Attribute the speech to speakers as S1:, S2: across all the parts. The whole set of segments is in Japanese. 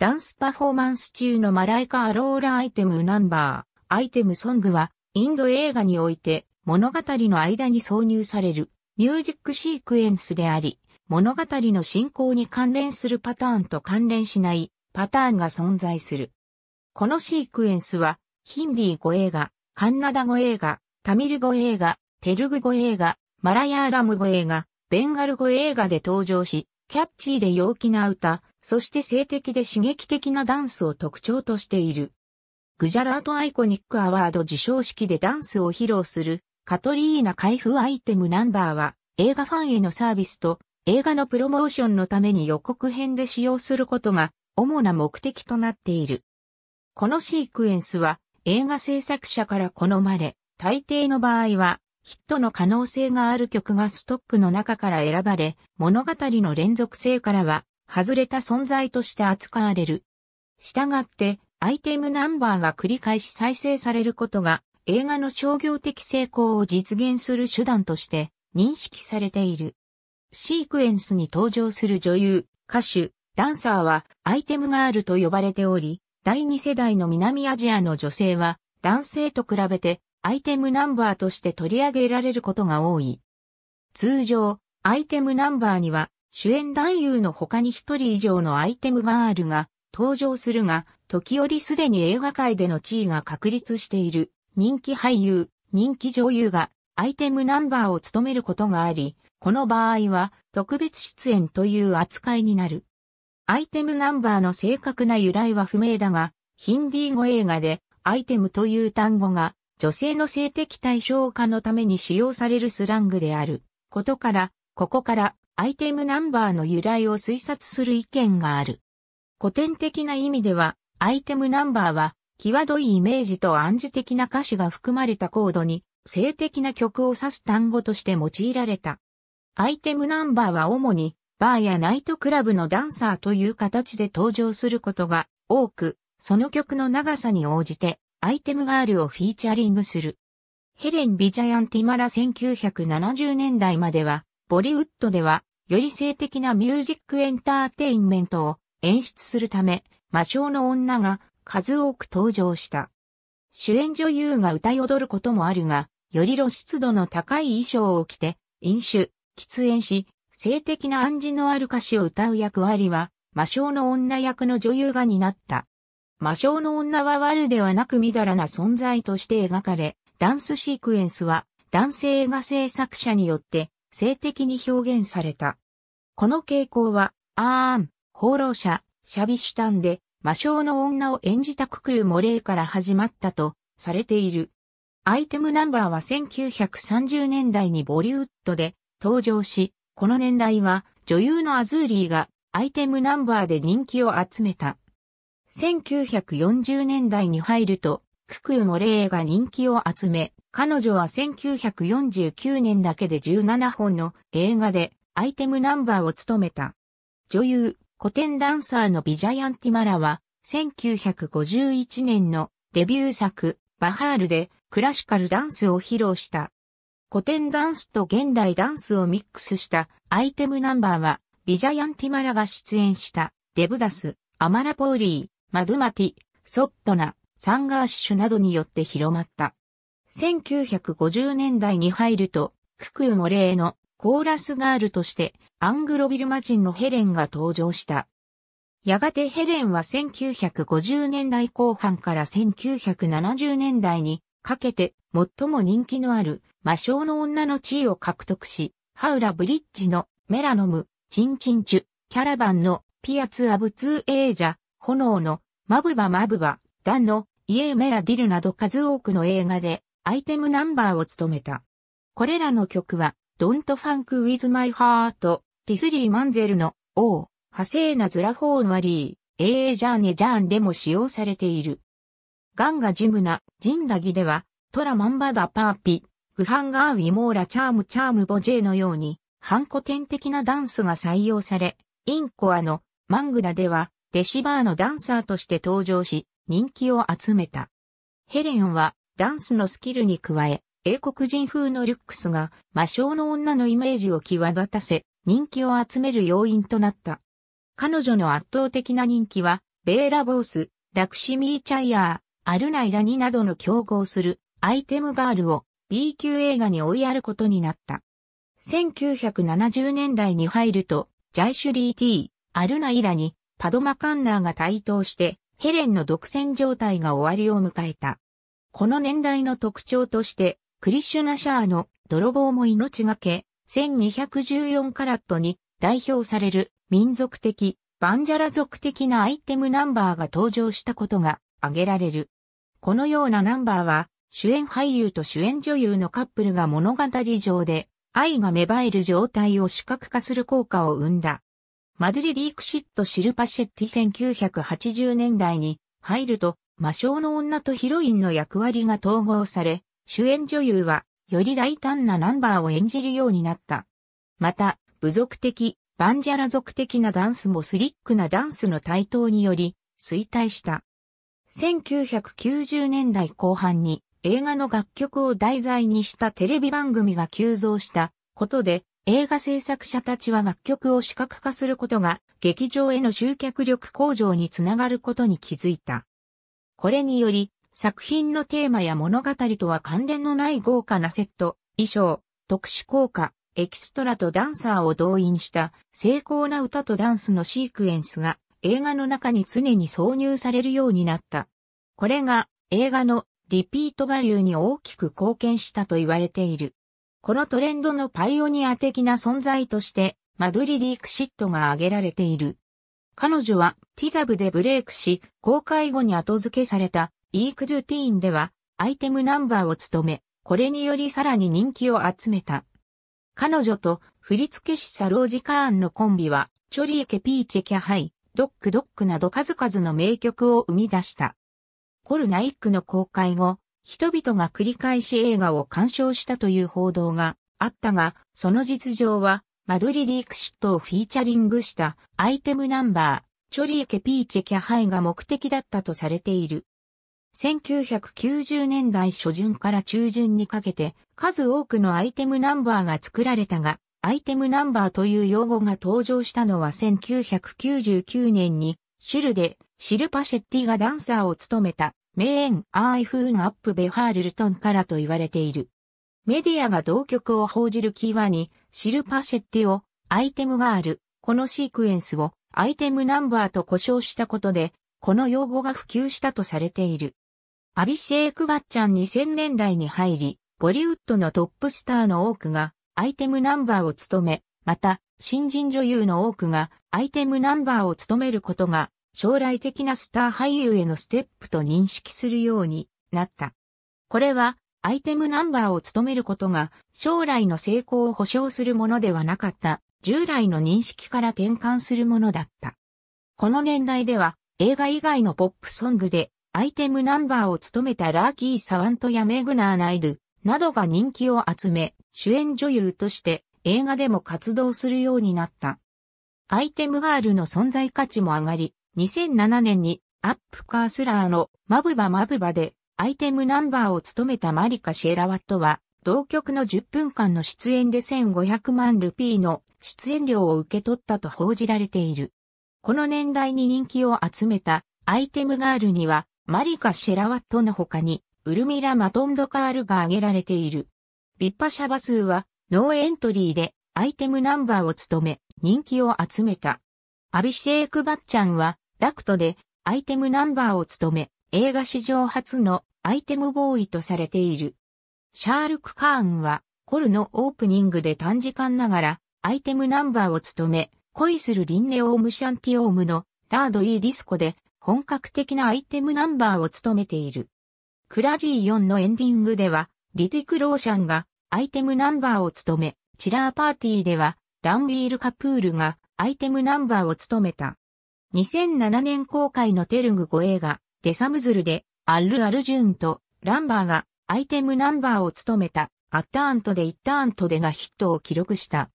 S1: ダンスパフォーマンス中のマライカ・アローラアイテムナンバー、アイテムソングは、インド映画において、物語の間に挿入される、ミュージックシークエンスであり、物語の進行に関連するパターンと関連しないパターンが存在する。このシークエンスは、ヒンディー語映画、カンナダ語映画、タミル語映画、テルグ語映画、マラヤーラム語映画、ベンガル語映画で登場し、キャッチーで陽気な歌、そして性的で刺激的なダンスを特徴としている。グジャラートアイコニックアワード授賞式でダンスを披露するカトリーナ開封アイテムナンバーは映画ファンへのサービスと映画のプロモーションのために予告編で使用することが主な目的となっている。このシークエンスは映画制作者から好まれ、大抵の場合はヒットの可能性がある曲がストックの中から選ばれ、物語の連続性からは外れた存在として扱われる。従って、アイテムナンバーが繰り返し再生されることが、映画の商業的成功を実現する手段として認識されている。シークエンスに登場する女優、歌手、ダンサーはアイテムガールと呼ばれており、第2世代の南アジアの女性は男性と比べてアイテムナンバーとして取り上げられることが多い。通常、アイテムナンバーには主演男優の他に一人以上のアイテムガールが登場するが、時折すでに映画界での地位が確立している人気俳優、人気女優がアイテムナンバーを務めることがあり、この場合は特別出演という扱いになる。アイテムナンバーの正確な由来は不明だが、ヒンディー語映画でアイテムという単語が女性の性的対象化のために使用されるスラングであることから、ここからアイテムナンバーの由来を推察する意見がある。古典的な意味では、アイテムナンバーは、際どいイメージと暗示的な歌詞が含まれたコードに、性的な曲を指す単語として用いられた。アイテムナンバーは主に、バーやナイトクラブのダンサーという形で登場することが多く、その曲の長さに応じて、アイテムガールをフィーチャリングする。ヘレン・ビジャヤン・ティマラ1970年代までは、ボリウッドではより性的なミュージックエンターテインメントを演出するため、魔性の女が数多く登場した。主演女優が歌い踊ることもあるが、より露出度の高い衣装を着て、飲酒、喫煙し、性的な暗示のある歌詞を歌う役割は、魔性の女役の女優が担った。魔性の女は悪ではなくみだらな存在として描かれ、ダンスシークエンスは男性映画制作者によって性的に表現された。この傾向は、アーン、放浪者、シャビシュタンで、魔性の女を演じたククル・モレーから始まったとされている。アイテムナンバーは1930年代にボリウッドで登場し、この年代は女優のアズーリーがアイテムナンバーで人気を集めた。1940年代に入ると、ククル・モレーが人気を集め、彼女は1949年だけで17本の映画でアイテムナンバーを務めた。女優、古典ダンサーのビジャヤンティマラは、1951年のデビュー作、バハールでクラシカルダンスを披露した。古典ダンスと現代ダンスをミックスしたアイテムナンバーは、ビジャヤンティマラが出演したデブダス、アマラポーリー、マドゥマティ、ソットナ、サンガーシュなどによって広まった。1950年代に入ると、ククユモレーのコーラスガールとしてアングロビルマ人のヘレンが登場した。やがてヘレンは1950年代後半から1970年代にかけて最も人気のある魔性の女の地位を獲得し、ハウラブリッジのメラノム、チンチンチュ、キャラバンのピアツアブツーエージャ、炎のマブバマブバ、ダンのイエーメラディルなど数多くの映画でアイテムナンバーを務めた。これらの曲は、Don't Funk With My Heart、ティスリー・マンゼルの、王、派生なズラフォーン・ワリー、ええじゃーねじゃーんでも使用されている。ガンガジムナ、ジンダギでは、トラマンバダパーピ、グハンガーウィモーラチャームチャームボジェのように、反古典的なダンスが採用され、インコアのマングダでは、デシバーのダンサーとして登場し、人気を集めた。ヘレンはダンスのスキルに加え、英国人風のルックスが魔性の女のイメージを際立たせ、人気を集める要因となった。彼女の圧倒的な人気は、ベーラ・ボース、ラクシミー・チャイヤー、アルナイラニなどの競合するアイテムガールを B 級映画に追いやることになった。1970年代に入ると、ジャイシュリー・ティー、アルナイラに、パドマ・カンナーが台頭して、ヘレンの独占状態が終わりを迎えた。この年代の特徴として、クリシュナシャーの泥棒も命がけ、1214カラットに代表される民族的、バンジャラ族的なアイテムナンバーが登場したことが挙げられる。このようなナンバーは、主演俳優と主演女優のカップルが物語上で愛が芽生える状態を視覚化する効果を生んだ。マドリ・ディークシット・シルパシェッティ1980年代に入ると魔性の女とヒロインの役割が統合され、主演女優は、より大胆なナンバーを演じるようになった。また、部族的、バンジャラ族的なダンスもスリックなダンスの台頭により、衰退した。1990年代後半に映画の楽曲を題材にしたテレビ番組が急増したことで映画制作者たちは楽曲を視覚化することが劇場への集客力向上につながることに気づいた。これにより、作品のテーマや物語とは関連のない豪華なセット、衣装、特殊効果、エキストラとダンサーを動員した精巧な歌とダンスのシークエンスが映画の中に常に挿入されるようになった。これが映画のリピートバリューに大きく貢献したと言われている。このトレンドのパイオニア的な存在としてマドリ・ディクシットが挙げられている。彼女はティザブでブレイクし、公開後に後付けされたイークドゥティーンではアイテムナンバーを務め、これによりさらに人気を集めた。彼女と振付師サロージカーンのコンビは、チョリーケピーチェキャハイ、ドックドックなど数々の名曲を生み出した。コルナイックの公開後、人々が繰り返し映画を鑑賞したという報道があったが、その実情はマドリディクシットをフィーチャリングしたアイテムナンバー、チョリエケピーチェキャハイが目的だったとされている。1990年代初旬から中旬にかけて数多くのアイテムナンバーが作られたが、アイテムナンバーという用語が登場したのは1999年に、シュルでシルパシェッティがダンサーを務めた名演アーイフーンアップベハールルトンからと言われている。メディアが同曲を報じるキーワに、シルパシェッティを、アイテムがある、このシークエンスを、アイテムナンバーと呼称したことで、この用語が普及したとされている。アビシェーク・バッチャン2000年代に入り、ボリウッドのトップスターの多くが、アイテムナンバーを務め、また、新人女優の多くが、アイテムナンバーを務めることが、将来的なスター俳優へのステップと認識するようになった。これは、アイテムナンバーを務めることが将来の成功を保証するものではなかった従来の認識から転換するものだった。この年代では映画以外のポップソングでアイテムナンバーを務めたラーキー・サワントやメグナー・ナイドなどが人気を集め主演女優として映画でも活動するようになった。アイテムガールの存在価値も上がり、2007年にアップカースラーのマブバマブバでアイテムナンバーを務めたマリカ・シェラワットは、同局の10分間の出演で1500万ルピーの出演料を受け取ったと報じられている。この年代に人気を集めたアイテムガールには、マリカ・シェラワットの他に、ウルミラ・マトンドカールが挙げられている。ビッパシャバ数は、ノーエントリーで、アイテムナンバーを務め、人気を集めた。アビシェーク・バッチャンは、ダクトで、アイテムナンバーを務め、映画史上初のアイテムボーイとされている。シャールク・カーンは、コルのオープニングで短時間ながら、アイテムナンバーを務め、恋するリンネオームシャンティオームのダード・イー・ディスコで、本格的なアイテムナンバーを務めている。クラジー4のエンディングでは、リティク・ローシャンがアイテムナンバーを務め、チラーパーティーでは、ランビール・カプールがアイテムナンバーを務めた。2007年公開のテルグ5映画、デサムズルで、アル・アルジュンと、ランバーが、アイテムナンバーを務めた、アッターントでイッターントでがヒットを記録した。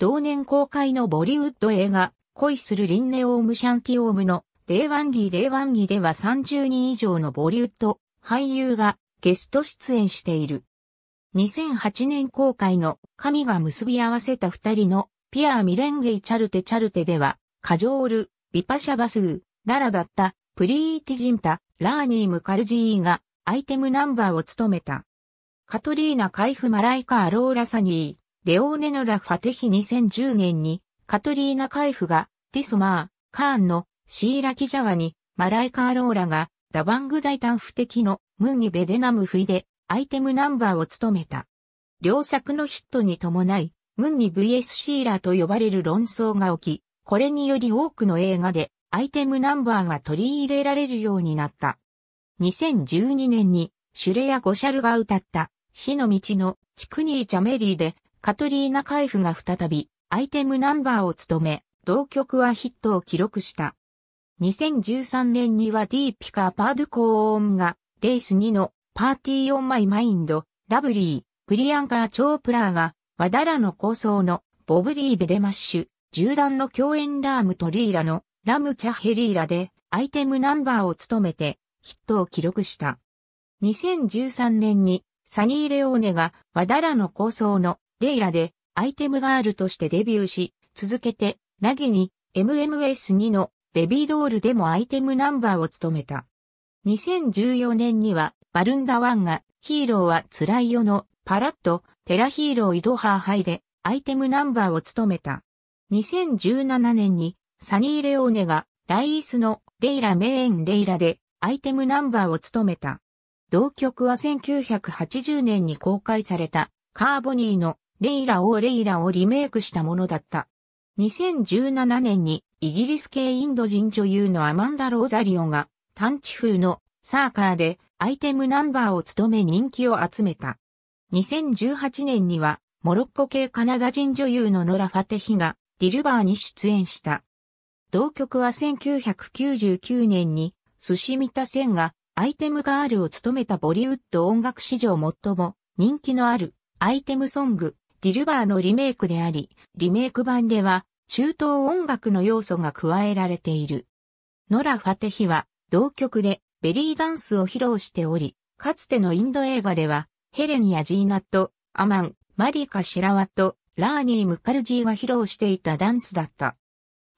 S1: 同年公開のボリウッド映画、恋するリンネオームシャンティオームの、デイ・ワンギーデイ・ワンギーでは30人以上のボリウッド、俳優が、ゲスト出演している。2008年公開の、神が結び合わせた二人の、ピアー・ミレンゲイ・チャルテ・チャルテでは、カジョール、ビパシャバスー、ララだったプリーティジンタ、ラーニー・ムカルジーがアイテムナンバーを務めた。カトリーナ・カイフ・マライカ・アローラ・サニー、レオーネノラ・ファテヒ2010年にカトリーナ・カイフがティスマー、カーンのシーラ・キジャワにマライカ・アローラがダバング大胆不敵のムンギ・ベデナム・フイでアイテムナンバーを務めた。両作のヒットに伴い、ムンギ VS シーラと呼ばれる論争が起き、これにより多くの映画でアイテムナンバーが取り入れられるようになった。2012年にシュレやゴシャルが歌った火の道のチクニーチャメリーでカトリーナ・カイフが再びアイテムナンバーを務め、同曲はヒットを記録した。2013年にはディーピカパードコーンがレース2のパーティー・オン・マイ・マインド、ラブリー、プリアンカー・チョープラーがワダラの構想のボブ・ディーベ・デマッシュ、銃弾の共演ラームとリーラのラムチャヘリーラでアイテムナンバーを務めてヒットを記録した。2013年にサニー・レオーネがワダラの構想のレイラでアイテムガールとしてデビューし、続けてラギに MMS2 のベビードールでもアイテムナンバーを務めた。2014年にはバルンダワンがヒーローは辛いよのパラッとテラヒーローイドハーハイでアイテムナンバーを務めた。2017年にサニー・レオーネがライースのレイラ・メーン・レイラでアイテムナンバーを務めた。同曲は1980年に公開されたカーボニーのレイラ・オー・レイラをリメイクしたものだった。2017年にイギリス系インド人女優のアマンダ・ローザリオが探知風のサーカーでアイテムナンバーを務め人気を集めた。2018年にはモロッコ系カナダ人女優のノラ・ファテヒがディルバーに出演した。同局は1999年に、寿司三田線がアイテムガールを務めたボリウッド音楽史上最も人気のあるアイテムソング、ディルバーのリメイクであり、リメイク版では中東音楽の要素が加えられている。ノラ・ファテヒは同曲でベリーダンスを披露しており、かつてのインド映画ではヘレニア・ジーナとアマン、マリカ・シラワとラーニー・ムカルジーが披露していたダンスだった。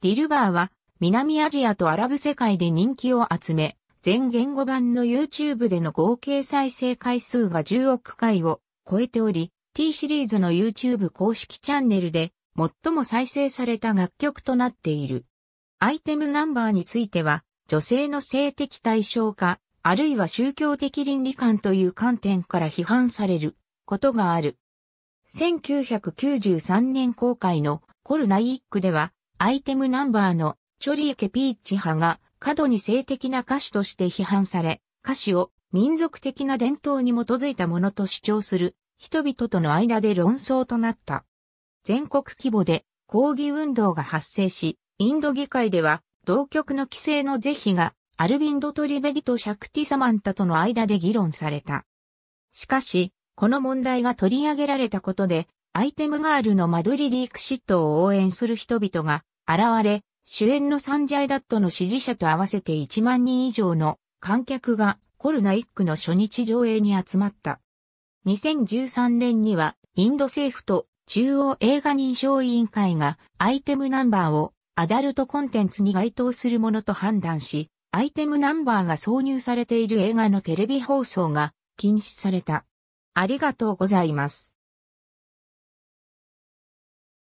S1: ディルバーは南アジアとアラブ世界で人気を集め、全言語版の YouTube での合計再生回数が10億回を超えており、T シリーズの YouTube 公式チャンネルで最も再生された楽曲となっている。アイテムナンバーについては、女性の性的対象化、あるいは宗教的倫理観という観点から批判されることがある。1993年公開のコルナイックでは、アイテムナンバーのチョリエケピーチ派が過度に性的な歌詞として批判され、歌詞を民族的な伝統に基づいたものと主張する人々との間で論争となった。全国規模で抗議運動が発生し、インド議会では同局の規制の是非がアルビンド・トリベディとシャクティ・サマンタとの間で議論された。しかし、この問題が取り上げられたことで、アイテムガールのマドリディクシットを応援する人々が現れ、主演のサンジャイダットの支持者と合わせて1万人以上の観客がコルナ一区の初日上映に集まった。2013年にはインド政府と中央映画認証委員会がアイテムナンバーをアダルトコンテンツに該当するものと判断し、アイテムナンバーが挿入されている映画のテレビ放送が禁止された。ありがとうございます。